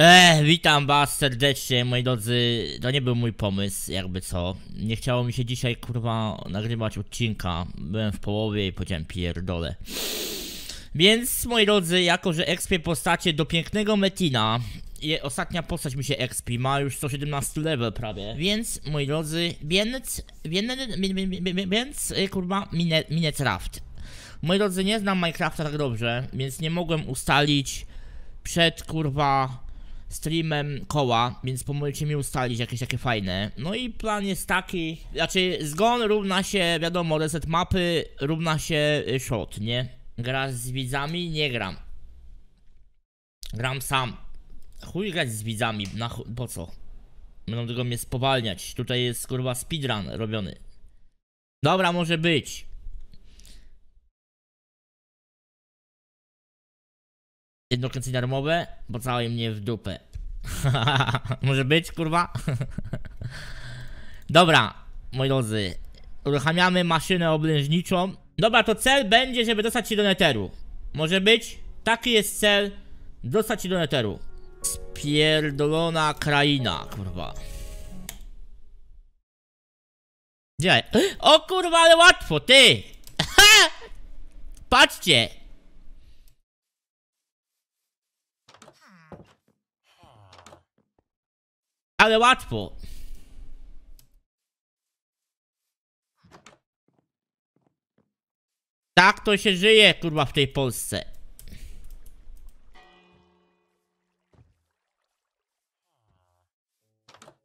Eee, witam was serdecznie, moi drodzy. To nie był mój pomysł, jakby co. Nie chciało mi się dzisiaj, kurwa, nagrywać odcinka. Byłem w połowie i powiedziałem pierdolę. Więc, moi drodzy, jako że XP postacie do pięknego Metina, je, ostatnia postać mi się XP ma już 117 level prawie. Więc, moi drodzy, więc, więc, kurwa, minę, minec Moi drodzy, nie znam Minecrafta tak dobrze, więc nie mogłem ustalić przed, kurwa streamem koła, więc pomóżcie mi ustalić jakieś takie fajne. No i plan jest taki, znaczy zgon równa się, wiadomo, reset mapy równa się y, shot, nie? Grasz z widzami? Nie gram. Gram sam. Chuj grać z widzami, na po co? Będą tylko mnie spowalniać. Tutaj jest kurwa speedrun robiony. Dobra, może być. Jednokręcenie darmowe, bo całej mnie w dupę. Może być, kurwa? Dobra, moi drodzy. Uruchamiamy maszynę oblężniczą. Dobra, to cel będzie, żeby dostać się do neteru. Może być? Taki jest cel. Dostać się do neteru. Spierdolona kraina, kurwa. Gdzie? O kurwa, ale łatwo, ty! Patrzcie! Ale łatwo. Tak to się żyje, kurwa, w tej Polsce.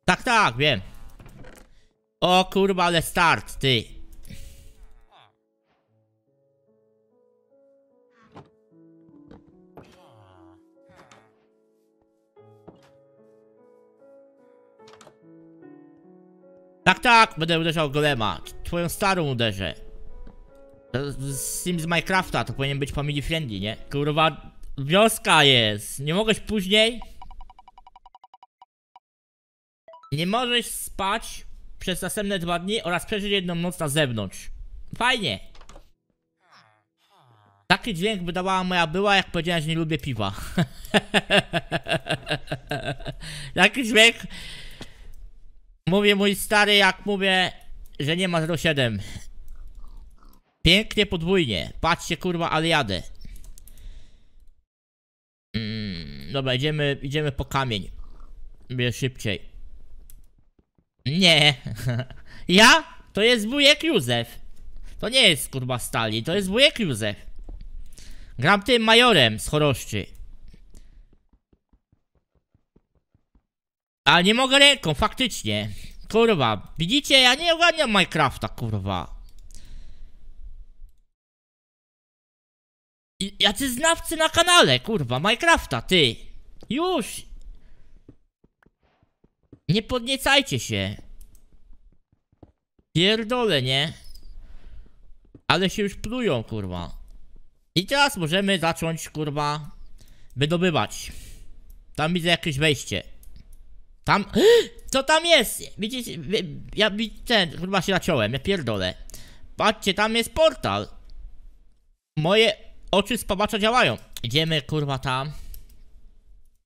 Tak, tak, wiem. O kurwa, ale start, ty. Tak, tak, będę uderzał golema. Twoją starą uderzę. Z z Minecrafta, to powinien być family friendly, nie? Kurwa, wioska jest. Nie mogłeś później? Nie możesz spać przez następne dwa dni oraz przeżyć jedną noc na zewnątrz. Fajnie. Taki dźwięk wydawała moja była, jak powiedziałaś, że nie lubię piwa. Taki dźwięk... Mówię mój stary, jak mówię, że nie ma 07. Pięknie podwójnie. Patrzcie kurwa, ale jadę. Mm, dobra, idziemy, idziemy po kamień. Mówię szybciej. Nie. ja? To jest wujek Józef. To nie jest kurwa Stali, to jest wujek Józef. Gram tym majorem z Choroszczy. A nie mogę ręką, faktycznie. Kurwa, widzicie, ja nie ogarniam Minecrafta, kurwa. jacy znawcy na kanale, kurwa, Minecrafta, ty. Już. Nie podniecajcie się. Pierdolę, nie? Ale się już plują, kurwa. I teraz możemy zacząć, kurwa, wydobywać. Tam widzę jakieś wejście. Tam... Co tam jest? Widzicie? Ja ten, chyba się naciąłem, ja pierdolę. Patrzcie, tam jest portal. Moje oczy spawacza działają. Idziemy, kurwa, tam.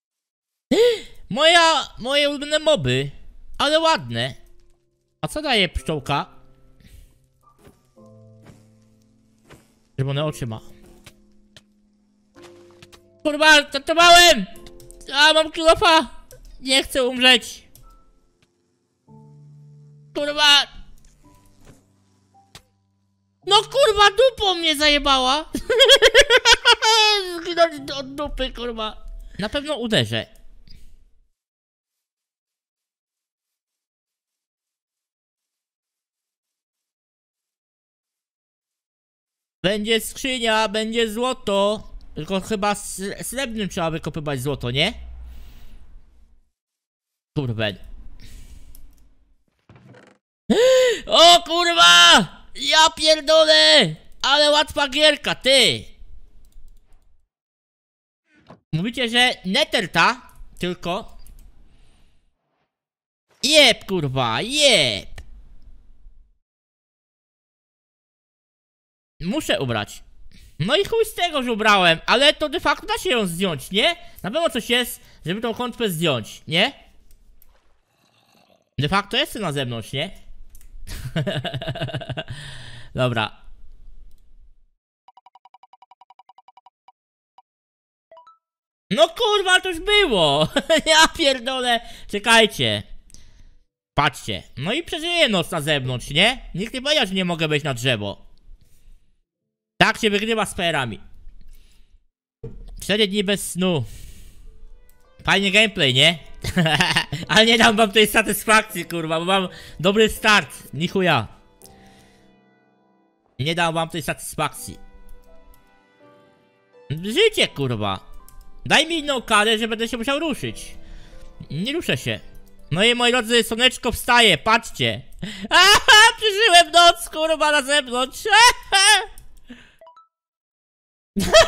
Moja, moje ulubione moby. Ale ładne. A co daje pszczołka? Czerwone oczy ma. Kurwa, zatowałem! A, mam kilofa! Nie chcę umrzeć. Kurwa. No kurwa, dupą mnie zajebała. Zginąć od dupy, kurwa. Na pewno uderzę. Będzie skrzynia, będzie złoto. Tylko chyba srebrnym trzeba wykopywać złoto, nie? Kurweń. O kurwa! Ja pierdolę! Ale łatwa gierka, ty! Mówicie, że neterta tylko... Jeb, kurwa, jeb! Muszę ubrać. No i chuj z tego, że ubrałem, ale to de facto da się ją zdjąć, nie? Na pewno coś jest, żeby tą kontrę zdjąć, nie? De facto jestem na zewnątrz, nie? Dobra. No kurwa, to już było! ja pierdolę! Czekajcie. Patrzcie. No i przeżyję noc na zewnątrz, nie? Nikt nie powiedział, że nie mogę być na drzewo. Tak się wygrywa z perami. Cztery dni bez snu. Fajny gameplay, nie? Ale nie dam wam tej satysfakcji, kurwa, bo mam dobry start. Nichuja. Nie dam wam tej satysfakcji. Życie, kurwa. Daj mi inną karę, że będę się musiał ruszyć. Nie ruszę się. No i moi drodzy, słoneczko wstaje, patrzcie. Aha, przeżyłem noc, kurwa, na zewnątrz.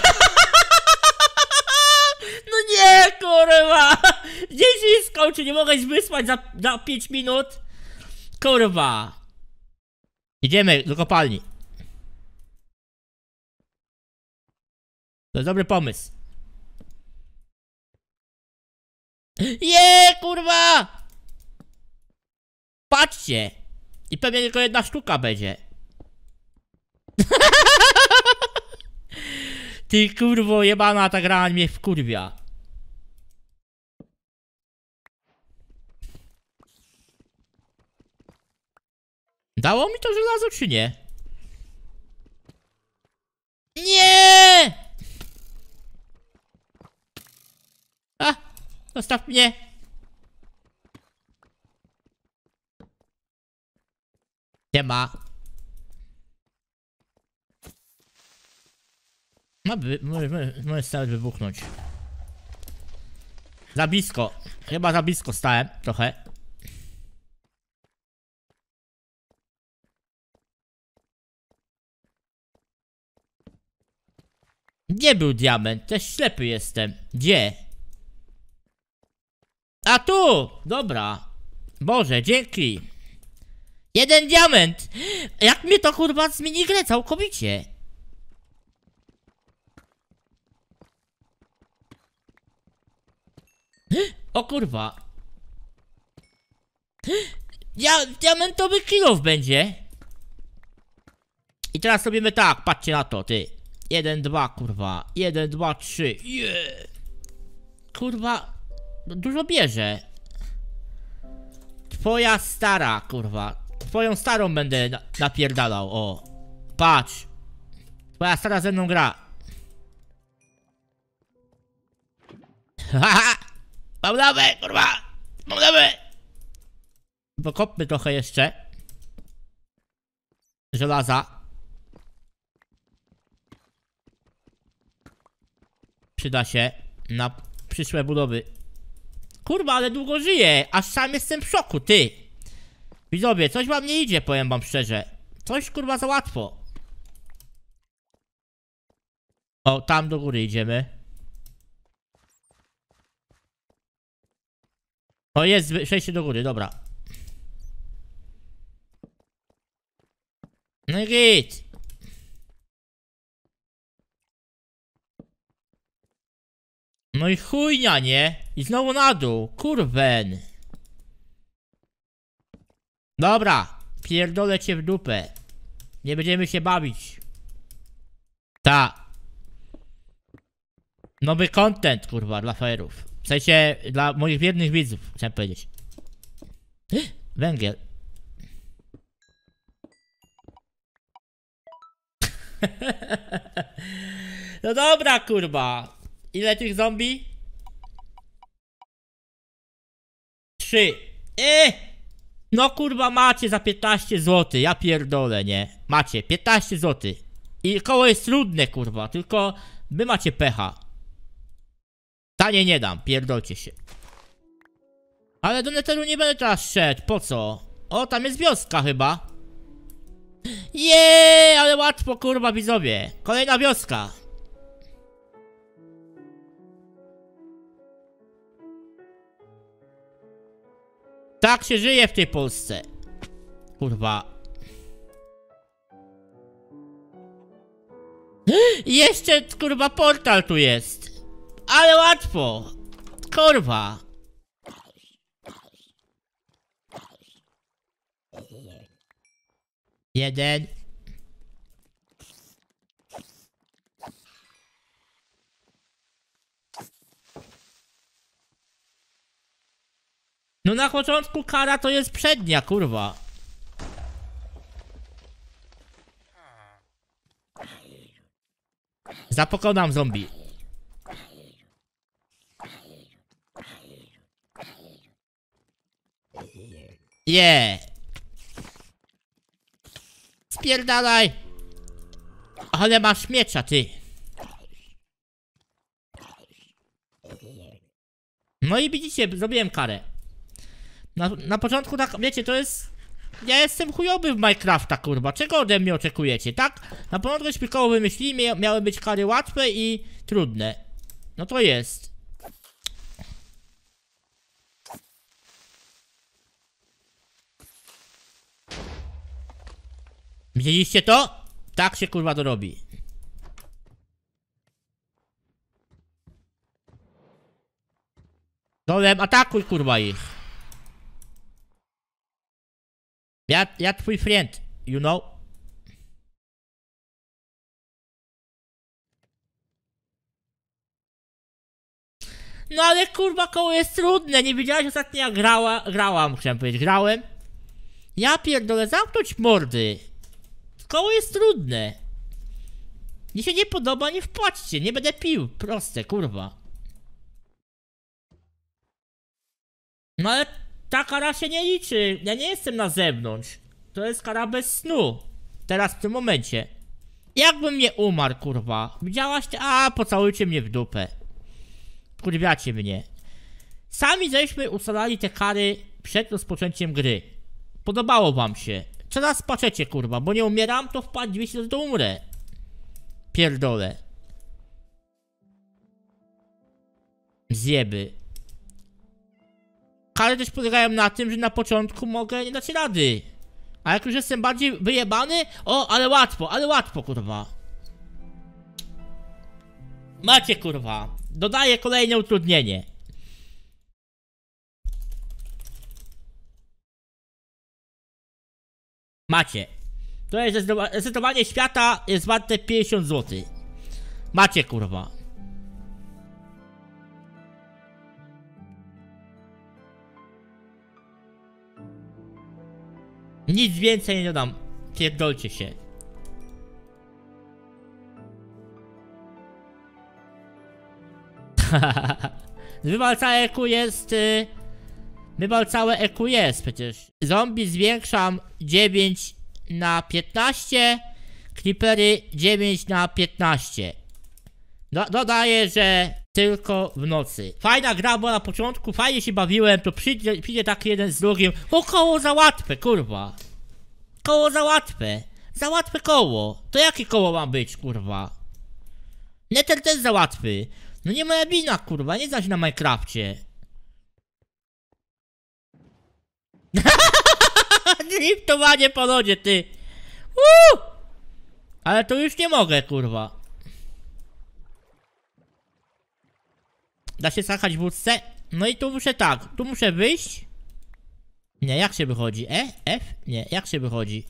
No nie, kurwa. Dziedziską, czy nie mogłeś wysłać za, za 5 minut? Kurwa. Idziemy do kopalni. To dobry pomysł. Je, kurwa! Patrzcie! I pewnie tylko jedna sztuka będzie. Ty kurwo jebana ta gra mnie wkurwia. Dało mi to żelazo, czy nie? Nie! A! Zostaw mnie! Tema. No, by, może, może stać wybuchnąć. Za blisko. Chyba za blisko stałem trochę. Nie był diament, też ślepy jestem. Gdzie? A tu! Dobra. Boże, dzięki. Jeden diament! Jak mnie to kurwa zmieni grę całkowicie? O kurwa. Dia diamentowy kilof będzie. I teraz robimy tak, patrzcie na to, ty. Jeden, dwa, kurwa. Jeden, dwa, trzy. Kurwa, no dużo bierze. Twoja stara, kurwa. Twoją starą będę na napierdalał, o. Patrz. Twoja stara ze mną gra. Haha! Mam dawę, kurwa! Mam dawę! Pokopmy trochę jeszcze. Żelaza. Przyda się na przyszłe budowy. Kurwa, ale długo żyję, aż sam jestem w szoku, ty! Widzowie, coś wam nie idzie, powiem wam szczerze. Coś kurwa za łatwo. O, tam do góry idziemy. O, jest przejście do góry, dobra. No i git. No i chujnia, nie? I znowu na dół, kurwen. Dobra, pierdolę cię w dupę. Nie będziemy się bawić. Ta. Nowy content, kurwa, dla fajerów. W sensie, dla moich biednych widzów, chciałem powiedzieć. Węgiel. no dobra, kurwa. Ile tych zombie? Trzy. Eee! No kurwa macie za 15 zł, ja pierdolę, nie? Macie 15 zł. I koło jest trudne kurwa, tylko wy macie pecha. Tanie nie dam, pierdolcie się. Ale do netelu nie będę teraz szedł, po co? O, tam jest wioska chyba. Jeee, ale łatwo kurwa widzowie. Kolejna wioska. Tak się żyje w tej Polsce. Kurwa. Jeszcze, kurwa, portal tu jest. Ale łatwo. Kurwa. Jeden. No na początku kara to jest przednia, kurwa. Zapokonam zombie. Yeah. Spierdalaj. Ale masz miecza, ty. No i widzicie, zrobiłem karę. Na, na początku tak, wiecie, to jest... Ja jestem chujowy w Minecrafta, kurwa. Czego ode mnie oczekujecie, tak? Na początku szpikowo wymyślili, miały być kary łatwe i trudne. No to jest. Widzieliście to? Tak się kurwa to robi. Dolem, atakuj kurwa ich. Ja, ja twój friend, you know? No ale kurwa koło jest trudne, nie widziałeś ostatnio jak grała, grałam, chciałem powiedzieć, grałem. Ja pierdolę, zamknąć mordy. Koło jest trudne. Mi się nie podoba, nie wpłaćcie, nie będę pił, proste kurwa. No ale ta kara się nie liczy. Ja nie jestem na zewnątrz. To jest kara bez snu. Teraz w tym momencie. Jakbym nie umarł, kurwa. Widziałaś te... A, pocałujcie mnie w dupę. Kurwiacie mnie. Sami żeśmy ustalali te kary przed rozpoczęciem gry. Podobało wam się. Teraz patrzecie, kurwa, bo nie umieram, to wpadł się do umrę. Pierdolę. Zjeby kary też polegają na tym, że na początku mogę nie dać rady. A jak już jestem bardziej wyjebany, o, ale łatwo, ale łatwo, kurwa. Macie, kurwa. Dodaję kolejne utrudnienie. Macie. To jest zdecydowanie świata jest warte 50 zł. Macie kurwa. Nic więcej nie dodam. Pierdolcie się. Wymalcałe eku jest... Yy... Wymalcałe EQ jest przecież. Zombie zwiększam 9 na 15. Creepery 9 na 15. Do dodaję, że tylko w nocy. Fajna gra była na początku, fajnie się bawiłem, to przyjdzie, przyjdzie tak jeden z drugim. O, koło za łatwe, kurwa. Koło za łatwe. Za łatwe koło. To jakie koło ma być, kurwa? Nether też za łatwy. No nie moja wina, kurwa, nie zaś na Minecrafcie. Driftowanie po lodzie, ty. Uuu! Ale to już nie mogę, kurwa. Da się skakać w wódce. No i tu muszę tak, tu muszę wyjść. Nie, jak się wychodzi? E? F? Nie, jak się wychodzi?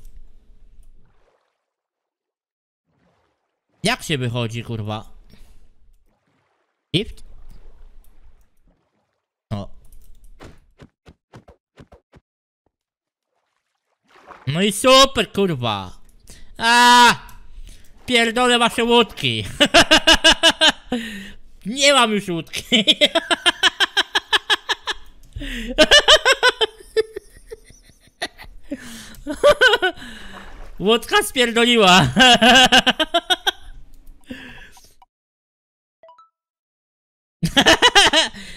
Jak się wychodzi, kurwa? Shift? O. No i super, kurwa! A! Pierdolę wasze łódki! Nie mam już łódki. Łódka spierdoliła.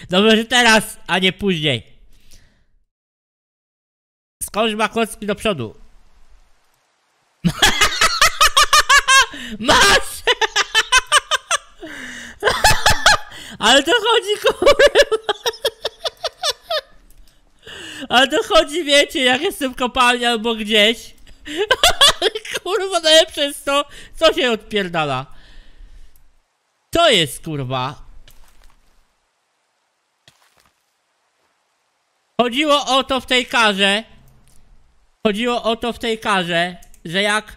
Dobrze, no że teraz, a nie później. Skąd ma kocki do przodu? Masz! Ale to chodzi, kurwa. Ale to chodzi, wiecie, jak jestem w kopalni albo gdzieś. kurwa, najlepsze jest to, co się odpierdala. To jest, kurwa. Chodziło o to w tej karze. Chodziło o to w tej karze, że jak...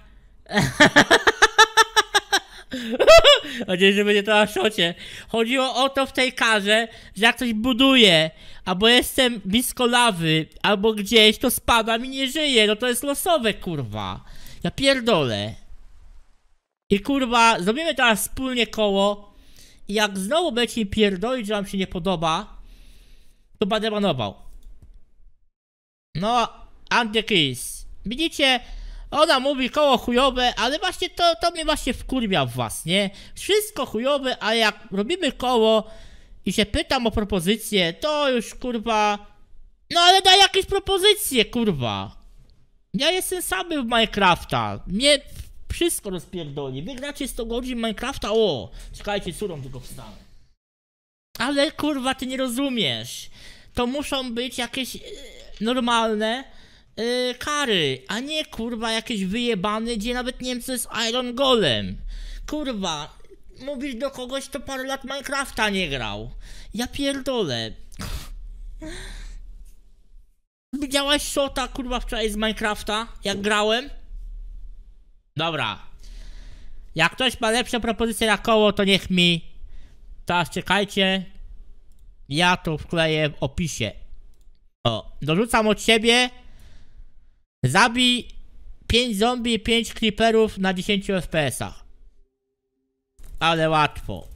Nadzieję, że będzie to na szocie. Chodziło o to w tej karze, że jak coś buduje, albo jestem blisko lawy, albo gdzieś, to spada, mi nie żyje. No to jest losowe, kurwa. Ja pierdolę. I kurwa, zrobimy teraz wspólnie koło. I jak znowu mi pierdolić, że wam się nie podoba, to będę manował. No, Andy Chris. Widzicie, ona mówi koło chujowe, ale właśnie to, to mnie właśnie wkurwia w was, nie? Wszystko chujowe, a jak robimy koło i się pytam o propozycję, to już kurwa... No ale daj jakieś propozycje, kurwa. Ja jestem samy w Minecrafta. Mnie wszystko rozpierdoli. gracie 100 godzin Minecrafta, o! Czekajcie, surą tylko wstanę. Ale kurwa, ty nie rozumiesz. To muszą być jakieś y, normalne yy, kary, a nie kurwa jakieś wyjebany, gdzie nawet Niemcy z Iron Golem. Kurwa, mówisz do kogoś, to parę lat Minecrafta nie grał. Ja pierdolę. Widziałaś Sota kurwa wczoraj z Minecrafta, jak grałem? Dobra. Jak ktoś ma lepsze propozycje na koło, to niech mi. Teraz czekajcie. Ja to wkleję w opisie. O, dorzucam od siebie. Zabij 5 zombie, 5 creeperów na 10 FPS-ach. Ale łatwo.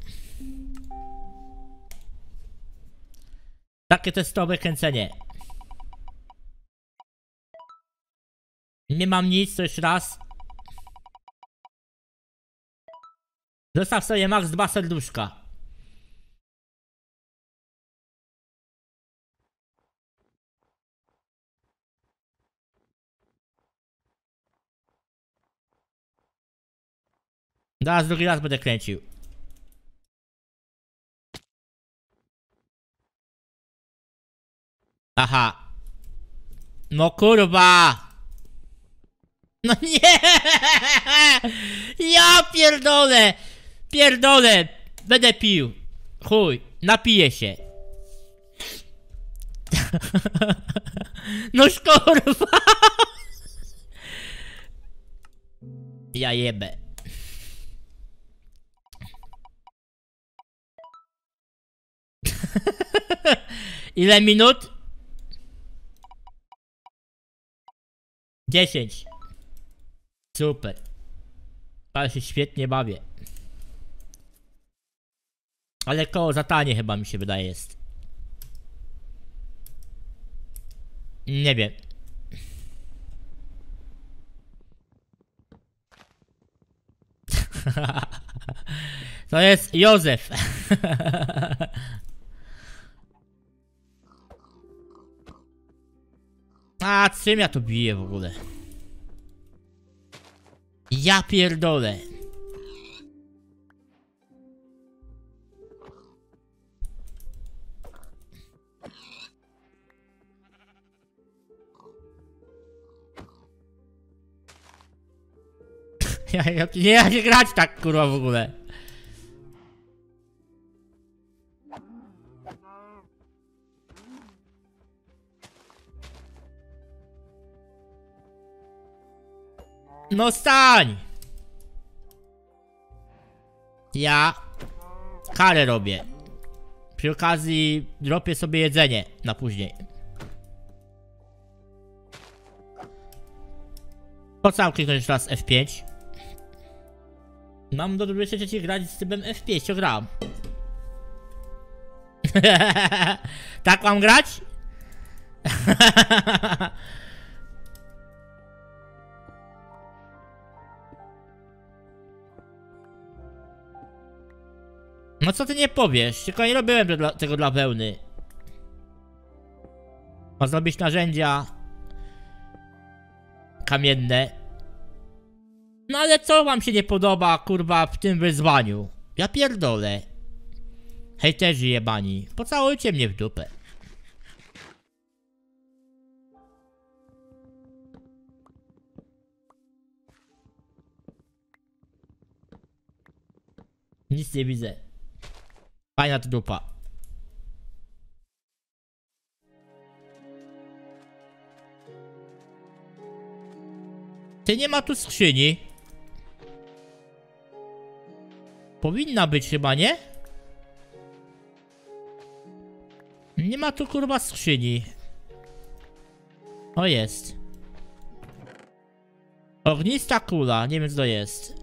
Takie testowe kręcenie. Nie mam nic, to jeszcze raz. Zostaw sobie max dwa serduszka. Zaraz no, drugi raz będę kręcił. Aha. No kurwa! No nie! Ja pierdolę! Pierdolę! Będę pił. Chuj, napiję się. No kurwa! Ja jebę. Ile minut? 10. Super. Ale się świetnie bawię. Ale koło za tanie chyba mi się wydaje jest. Nie wiem. To jest Józef. A, czym ja to biję w ogóle? Ja pierdolę. Ja, ja, nie, ja nie grać tak kurwa w ogóle. No stań! Ja karę robię. Przy okazji dropię sobie jedzenie na później. Po co mam kliknąć raz F5? Mam do 23 grać z typem F5, to gram. tak mam grać? no co ty nie powiesz? Tylko nie robiłem dla, tego dla wełny. Ma zrobić narzędzia kamienne. No ale co wam się nie podoba, kurwa, w tym wyzwaniu? Ja pierdolę. Hejterzy jebani, pocałujcie mnie w dupę. Nic nie widzę. Fajna to dupa. Ty nie ma tu skrzyni. Powinna być chyba, nie? Nie ma tu kurwa skrzyni. O jest. Ognista kula, nie wiem co to jest.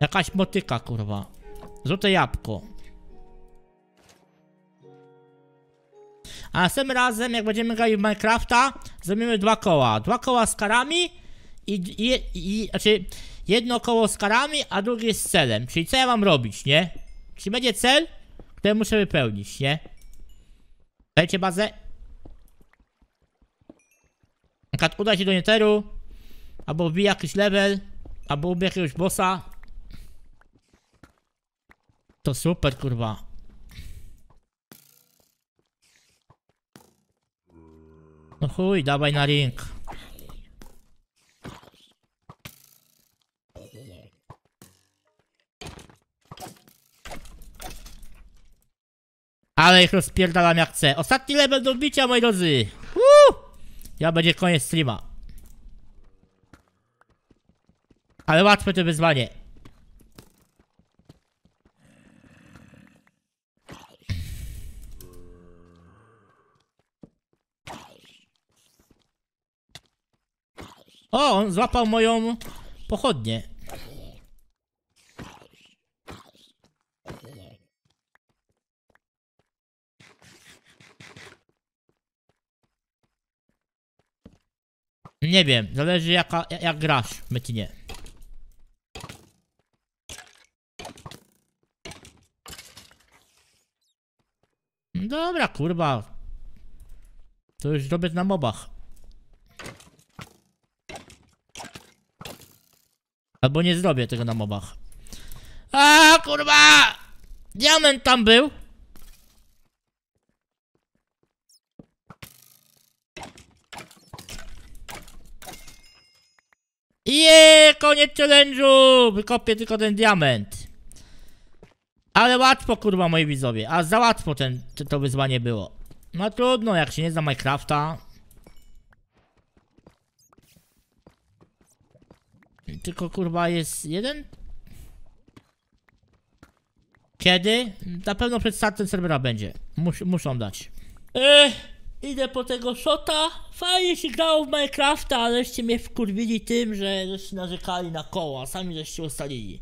Jakaś motyka kurwa. Złote jabłko. A następnym razem, jak będziemy grali w Minecrafta, zrobimy dwa koła. Dwa koła z karami i, i, i znaczy jedno koło z karami, a drugie z celem. Czyli co ja mam robić, nie? Czy będzie cel, który muszę wypełnić, nie? Dajcie bazę. Na uda się do Netheru, albo wbija jakiś level, albo ubije jakiegoś bossa. To super, kurwa. No chuj, dawaj na ring. Ale ich rozpierdalam jak chcę. Ostatni level do bicia, moi drodzy. Woo! Ja będzie koniec streama. Ale łatwe to wyzwanie. O, on złapał moją pochodnię. Nie wiem, zależy jaka, jak grasz w metinie. Dobra, kurwa. To już zdobyt na mobach. Albo nie zrobię tego na mobach. A kurwa! Diament tam był! Jeee, koniec challenge'u! Wykopię tylko ten diament. Ale łatwo, kurwa, moi widzowie. A za łatwo ten, to wyzwanie było. No trudno, jak się nie zna Minecrafta, Tylko kurwa jest jeden? Kiedy? Na pewno przed startem serwera będzie. Mus muszą dać. Ech, idę po tego shota. Fajnie się grało w Minecrafta, aleście mnie wkurwili tym, że żeście narzekali na koła. Sami żeście ustalili.